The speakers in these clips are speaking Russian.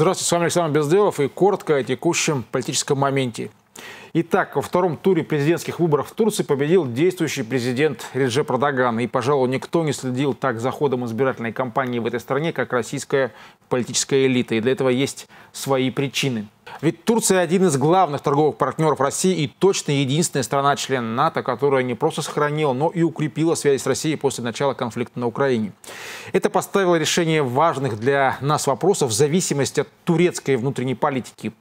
Здравствуйте, с вами Александр Безделов и коротко о текущем политическом моменте. Итак, во втором туре президентских выборов в Турции победил действующий президент Реджеп Радаган. И, пожалуй, никто не следил так за ходом избирательной кампании в этой стране, как российская политическая элита. И для этого есть свои причины. Ведь Турция один из главных торговых партнеров России и точно единственная страна-член НАТО, которая не просто сохранила, но и укрепила связи с Россией после начала конфликта на Украине. Это поставило решение важных для нас вопросов в зависимости от турецкой внутренней политики.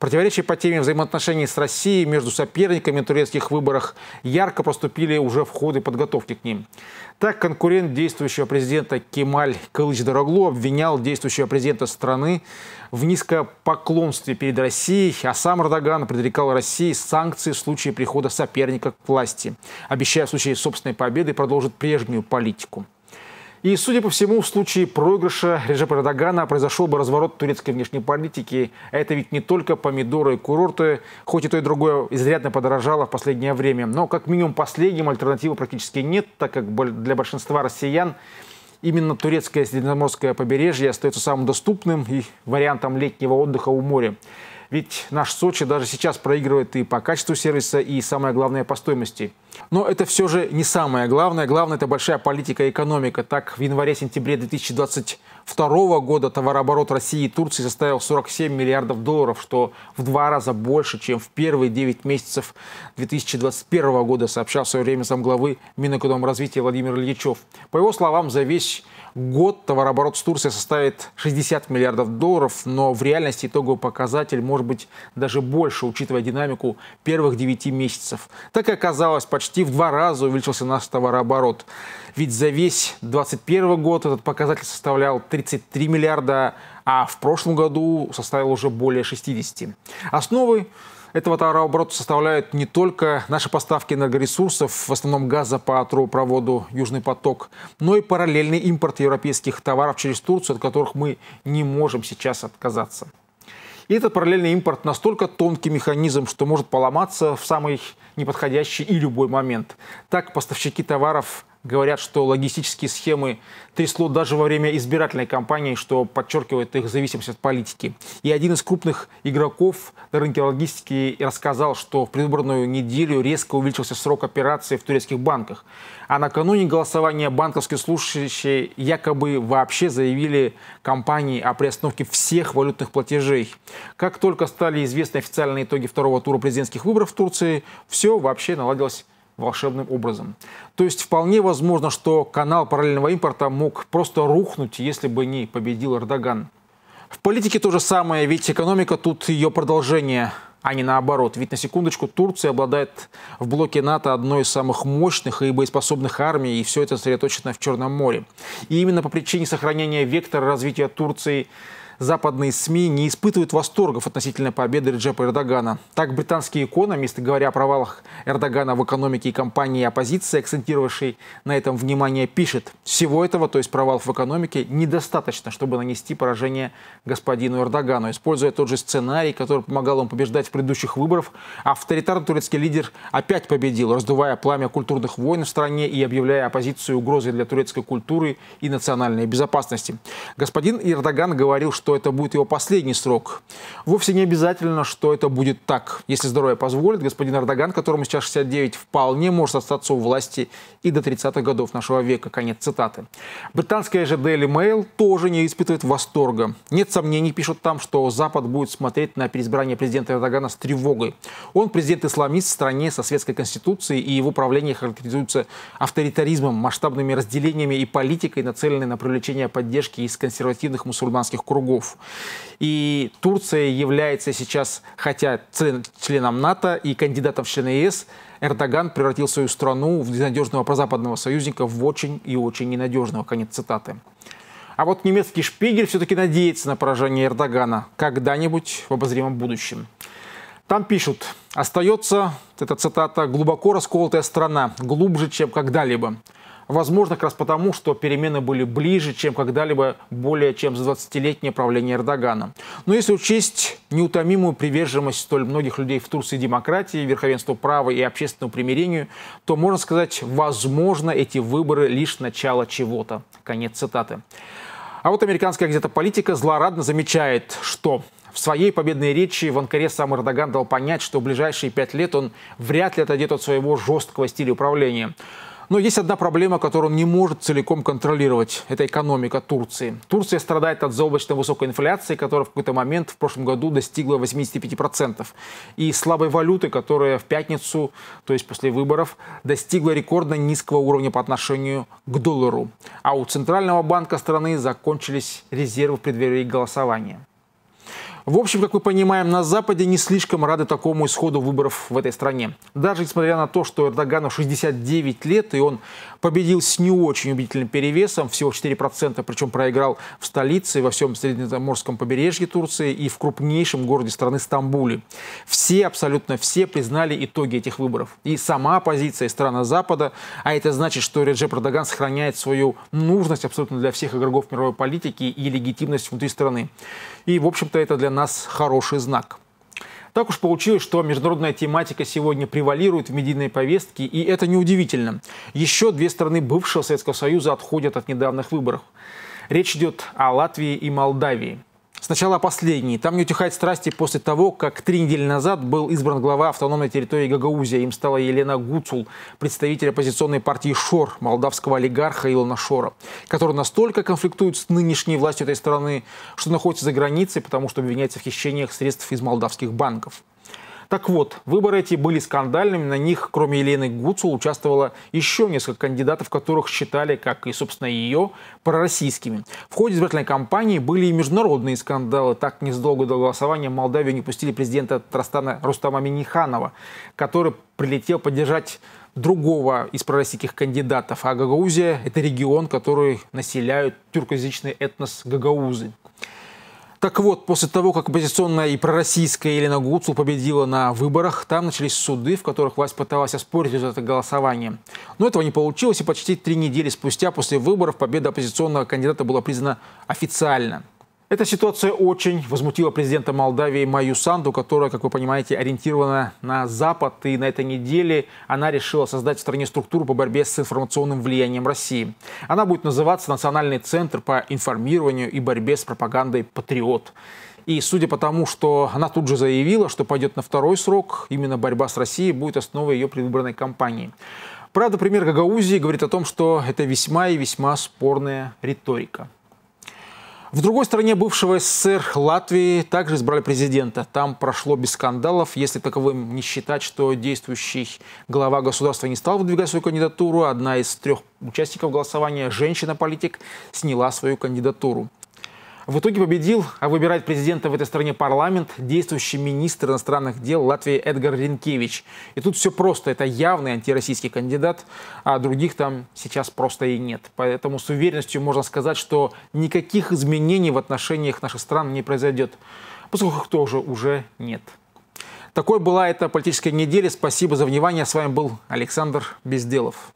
Противоречия по теме взаимоотношений с Россией между соперниками на турецких выборах ярко проступили уже в ходе подготовки к ним. Так, конкурент действующего президента Кемаль Кылыч-Дороглу обвинял действующего президента страны в низкопоклонстве перед Россией, а сам Эрдоган предрекал России санкции в случае прихода соперника к власти, обещая в случае собственной победы продолжить прежнюю политику. И, судя по всему, в случае проигрыша Режепа Эрдогана произошел бы разворот турецкой внешней политики. А это ведь не только помидоры и курорты, хоть и то и другое изрядно подорожало в последнее время. Но как минимум последним альтернативы практически нет, так как для большинства россиян именно турецкое средиземноморское побережье остается самым доступным и вариантом летнего отдыха у моря. Ведь наш Сочи даже сейчас проигрывает и по качеству сервиса, и самое главное по стоимости. Но это все же не самое главное. Главное – это большая политика и экономика. Так, в январе-сентябре 2020 2022 года товарооборот России и Турции составил 47 миллиардов долларов, что в два раза больше, чем в первые 9 месяцев 2021 года, сообщал в свое время замглавы Минэкономразвития Владимир Ильичев. По его словам, за весь год товарооборот с Турцией составит 60 миллиардов долларов, но в реальности итоговый показатель может быть даже больше, учитывая динамику первых 9 месяцев. Так и оказалось, почти в два раза увеличился наш товарооборот. Ведь за весь 2021 год этот показатель составлял 33 миллиарда, а в прошлом году составил уже более 60. Основы этого товарооборота составляют не только наши поставки энергоресурсов, в основном газа по трубопроводу «Южный поток», но и параллельный импорт европейских товаров через Турцию, от которых мы не можем сейчас отказаться. И этот параллельный импорт настолько тонкий механизм, что может поломаться в самый неподходящий и любой момент. Так поставщики товаров говорят, что логистические схемы трясло даже во время избирательной кампании, что подчеркивает их зависимость от политики. И один из крупных игроков на рынке логистики рассказал, что в предвыборную неделю резко увеличился срок операции в турецких банках. А накануне голосования банковские служащие якобы вообще заявили компании о приостановке всех валютных платежей. Как только стали известны официальные итоги второго тура президентских выборов в Турции, все вообще наладилось волшебным образом. То есть вполне возможно, что канал параллельного импорта мог просто рухнуть, если бы не победил Эрдоган. В политике то же самое, ведь экономика тут ее продолжение, а не наоборот. Ведь на секундочку Турция обладает в блоке НАТО одной из самых мощных и боеспособных армий, и все это сосредоточено в Черном море. И именно по причине сохранения вектора развития Турции – западные СМИ не испытывают восторгов относительно победы Реджепа Эрдогана. Так британский экономист, говоря о провалах Эрдогана в экономике и компании оппозиции, акцентировавший на этом внимание, пишет, всего этого, то есть провалов в экономике, недостаточно, чтобы нанести поражение господину Эрдогану. Используя тот же сценарий, который помогал ему побеждать в предыдущих выборах, авторитарный турецкий лидер опять победил, раздувая пламя культурных войн в стране и объявляя оппозицию угрозой для турецкой культуры и национальной безопасности. Господин Эрдоган говорил, что что это будет его последний срок. Вовсе не обязательно, что это будет так. Если здоровье позволит, господин Эрдоган, которому сейчас 69, вполне может остаться у власти и до 30-х годов нашего века. Конец цитаты. Британская же Daily Mail тоже не испытывает восторга. Нет сомнений, пишут там, что Запад будет смотреть на переизбрание президента Эрдогана с тревогой. Он президент-исламист в стране со светской конституцией, и его правление характеризуется авторитаризмом, масштабными разделениями и политикой, нацеленной на привлечение поддержки из консервативных мусульманских кругов игроков. И Турция является сейчас, хотя членом НАТО и кандидатом в члены ЕС, Эрдоган превратил свою страну в ненадежного прозападного союзника в очень и очень ненадежного. Конец цитаты. А вот немецкий шпигель все-таки надеется на поражение Эрдогана когда-нибудь в обозримом будущем. Там пишут, остается, это цитата, глубоко расколотая страна, глубже, чем когда-либо. Возможно, как раз потому, что перемены были ближе, чем когда-либо более чем за 20-летнее правление Эрдогана. Но если учесть неутомимую приверженность столь многих людей в Турции демократии, верховенству права и общественному примирению, то можно сказать, возможно, эти выборы лишь начало чего-то. Конец цитаты. А вот американская газета «Политика» злорадно замечает, что в своей победной речи в Анкаре сам Эрдоган дал понять, что в ближайшие пять лет он вряд ли отойдет от своего жесткого стиля управления. Но есть одна проблема, которую он не может целиком контролировать. Это экономика Турции. Турция страдает от заоблачно высокой инфляции, которая в какой-то момент в прошлом году достигла 85%. И слабой валюты, которая в пятницу, то есть после выборов, достигла рекордно низкого уровня по отношению к доллару. А у Центрального банка страны закончились резервы в преддверии голосования. В общем, как мы понимаем, на Западе не слишком рады такому исходу выборов в этой стране. Даже несмотря на то, что Эрдогану 69 лет, и он победил с не очень убедительным перевесом, всего 4%, причем проиграл в столице, во всем Средиземноморском побережье Турции и в крупнейшем городе страны Стамбуле. Все, абсолютно все признали итоги этих выборов. И сама оппозиция, и страна Запада, а это значит, что Реджеп Эрдоган сохраняет свою нужность абсолютно для всех игроков мировой политики и легитимность внутри страны. И, в общем-то, это для нас хороший знак. Так уж получилось, что международная тематика сегодня превалирует в медийной повестке, и это неудивительно. Еще две страны бывшего Советского Союза отходят от недавних выборов. Речь идет о Латвии и Молдавии. Сначала последний. Там не утихает страсти после того, как три недели назад был избран глава автономной территории Гагаузия. Им стала Елена Гуцул, представитель оппозиционной партии ШОР, молдавского олигарха Илона Шора, который настолько конфликтует с нынешней властью этой страны, что находится за границей, потому что обвиняется в хищениях средств из молдавских банков. Так вот, выборы эти были скандальными. На них, кроме Елены Гуцул, участвовало еще несколько кандидатов, которых считали, как и, собственно, ее, пророссийскими. В ходе избирательной кампании были и международные скандалы. Так, незадолго до голосования в Молдавию не пустили президента Трастана Рустама Миниханова, который прилетел поддержать другого из пророссийских кандидатов. А Гагаузия – это регион, который населяют тюркоязычный этнос гагаузы. Так вот, после того, как оппозиционная и пророссийская Елена Гуцул победила на выборах, там начались суды, в которых власть пыталась оспорить результаты голосования. Но этого не получилось, и почти три недели спустя после выборов победа оппозиционного кандидата была признана официально. Эта ситуация очень возмутила президента Молдавии Майю Санду, которая, как вы понимаете, ориентирована на Запад. И на этой неделе она решила создать в стране структуру по борьбе с информационным влиянием России. Она будет называться Национальный центр по информированию и борьбе с пропагандой «Патриот». И судя по тому, что она тут же заявила, что пойдет на второй срок, именно борьба с Россией будет основой ее предвыборной кампании. Правда, пример Гагаузии говорит о том, что это весьма и весьма спорная риторика. В другой стране бывшего СССР, Латвии, также избрали президента. Там прошло без скандалов, если таковым не считать, что действующий глава государства не стал выдвигать свою кандидатуру. Одна из трех участников голосования, женщина-политик, сняла свою кандидатуру. В итоге победил, а выбирать президента в этой стране парламент действующий министр иностранных дел Латвии Эдгар Ренкевич. И тут все просто, это явный антироссийский кандидат, а других там сейчас просто и нет. Поэтому с уверенностью можно сказать, что никаких изменений в отношениях наших стран не произойдет, поскольку их тоже уже нет. Такой была эта политическая неделя. Спасибо за внимание. С вами был Александр Безделов.